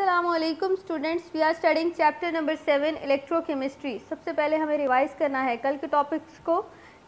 Aslam students we are studying chapter number seven electrochemistry सबसे पहले हमें रिवाइज करना है कल के टॉपिक्स को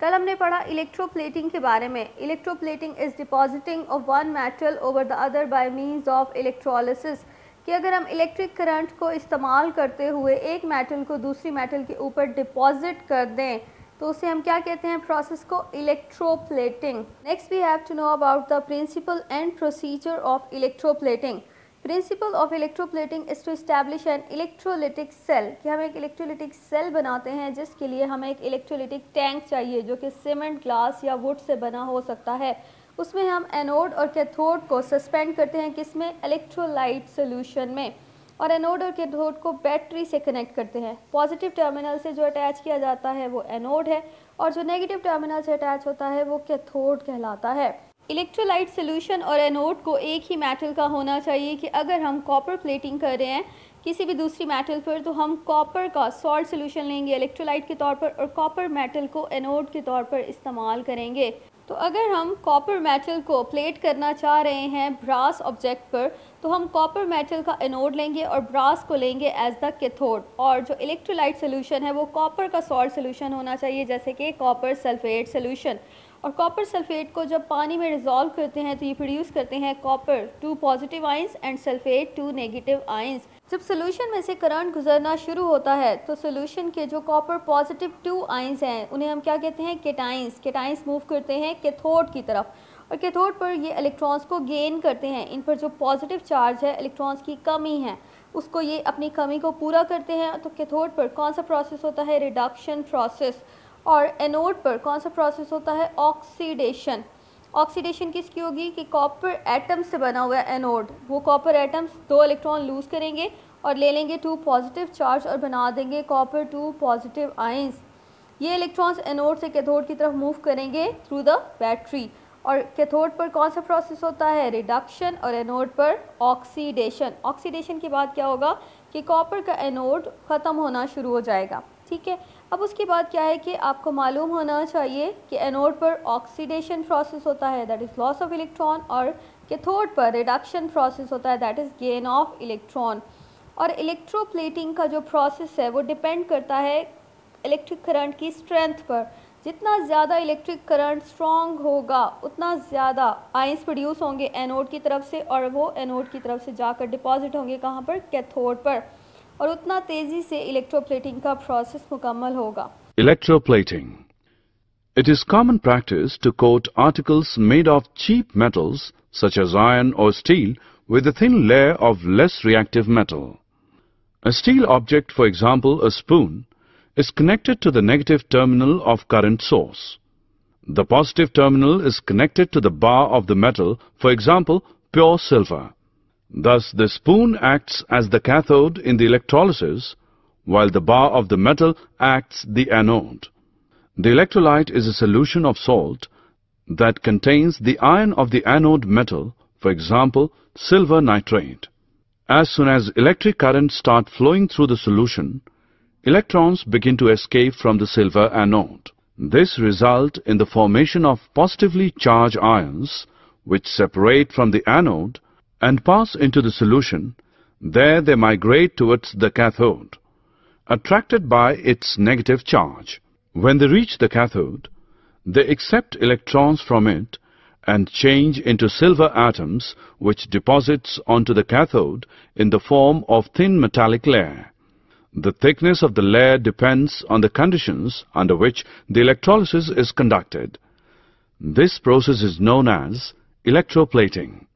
कल हमने पढ़ा इलेक्ट्रोप्लेटिंग के बारे में electroplating is depositing of one metal over the other by means of electrolysis कि अगर हम इलेक्ट्रिक करंट को इस्तेमाल करते हुए एक मेटल को दूसरी मेटल के ऊपर डिपॉजिट कर दें तो उसे हम क्या कहते हैं प्रोसेस को electroplating next we have to know about the principle and procedure of electroplating principle of electroplating is to establish an electrolytic cell कि हम एक इलेक्ट्रोलिटिक सेल बनाते हैं जिसके लिए हमें एक इलेक्ट्रोलिटिक टैंक चाहिए जो कि सीमेंट ग्लास या वुड से बना हो सकता है उसमें हम एनोड और कैथोड को सस्पेंड करते हैं किसमें इलेक्ट्रोलाइट सोल्यूशन में और एनोड और कैथोड को बैटरी से कनेक्ट करते हैं पॉजिटिव टर्मिनल से जो अटैच किया जाता है वो एनोड है और जो नेगेटिव टर्मिनल से अटैच होता है वो कैथोड कहलाता है इलेक्ट्रोलाइट सोल्यूशन और एनोड को एक ही मेटल का होना चाहिए कि अगर हम कॉपर प्लेटिंग कर रहे हैं किसी भी दूसरी मेटल पर तो हम कॉपर का सॉल्ट सोल्यूशन लेंगे इलेक्ट्रोलाइट के तौर पर और कॉपर मेटल को एनोड के तौर पर इस्तेमाल करेंगे तो अगर हम कॉपर मेटल को प्लेट करना चाह रहे हैं ब्रास ऑब्जेक्ट पर तो हम कॉपर मेटल का एनोड लेंगे और ब्रास को लेंगे एज द कैथोड और जो इलेक्ट्रोलाइट सोल्यूशन है वो कॉपर का सॉल्ट सोल्यूशन होना चाहिए जैसे कि कॉपर सल्फेट सोल्यूशन और कॉपर सल्फेट को जब पानी में रिजॉल्व करते हैं तो ये प्रोड्यूस करते हैं copper two positive ions and sulphate two negative ions जब सोल्यूशन में से करंट गुजरना शुरू होता है तो सोल्यूशन के जो कॉपर पॉजिटिव टू आइंस हैं उन्हें हम क्या कहते हैं केटाइंस केटाइंस मूव करते हैं केथोड की तरफ और केथोड पर ये इलेक्ट्रॉन्स को गेन करते हैं इन पर जो पॉजिटिव चार्ज है इलेक्ट्रॉन्स की कमी है उसको ये अपनी कमी को पूरा करते हैं तो केथोड पर कौन सा प्रोसेस होता है रिडक्शन प्रोसेस और एनोड पर कौन सा प्रोसेस होता है ऑक्सीडेशन ऑक्सीडेशन किसकी होगी कि कॉपर एटम से बना हुआ एनोड वो कॉपर एटम्स दो इलेक्ट्रॉन लूज करेंगे और ले लेंगे टू पॉजिटिव चार्ज और बना देंगे कॉपर टू पॉजिटिव आइंस ये इलेक्ट्रॉन्स एनोड से कैथोड की तरफ मूव करेंगे थ्रू द बैटरी और कैथोड पर कौन सा प्रोसेस होता है रिडक्शन और एनोड पर ऑक्सीडेशन ऑक्सीडेशन के बाद क्या होगा कि कॉपर का एनोड ख़त्म होना शुरू हो जाएगा ठीक है अब उसके बाद क्या है कि आपको मालूम होना चाहिए कि एनोड पर ऑक्सीडेशन प्रोसेस होता है that is loss of electron और कैथोड पर रिडक्शन प्रोसेस होता है that is gain of electron और इलेक्ट्रोप्लेटिंग का जो प्रोसेस है वो डिपेंड करता है इलेक्ट्रिक करंट की स्ट्रेंथ पर जितना ज़्यादा इलेक्ट्रिक करंट स्ट्रॉन्ग होगा उतना ज़्यादा आइंस प्रोड्यूस होंगे एनोड की तरफ से और वो एनोड की तरफ से जाकर डिपॉजिट होंगे कहाँ पर कैथोड पर और उतना तेजी से इलेक्ट्रोप्लेटिंग का प्रोसेस मुकम्मल होगा electroplating it is common practice to coat articles made of cheap metals such as iron और steel with a thin layer of less reactive metal a steel object for example a spoon is connected to the negative terminal of current source the positive terminal is connected to the bar of the metal for example pure silver Thus the spoon acts as the cathode in the electrolysis, while the bar of the metal acts the anode. The electrolyte is a solution of salt that contains the ion of the anode metal, for example, silver nitrate. As soon as electric currents start flowing through the solution, electrons begin to escape from the silver anode. This result in the formation of positively charged ions which separate from the anode and pass into the solution, there they migrate towards the cathode, attracted by its negative charge. When they reach the cathode, they accept electrons from it and change into silver atoms which deposits onto the cathode in the form of thin metallic layer. The thickness of the layer depends on the conditions under which the electrolysis is conducted. This process is known as electroplating.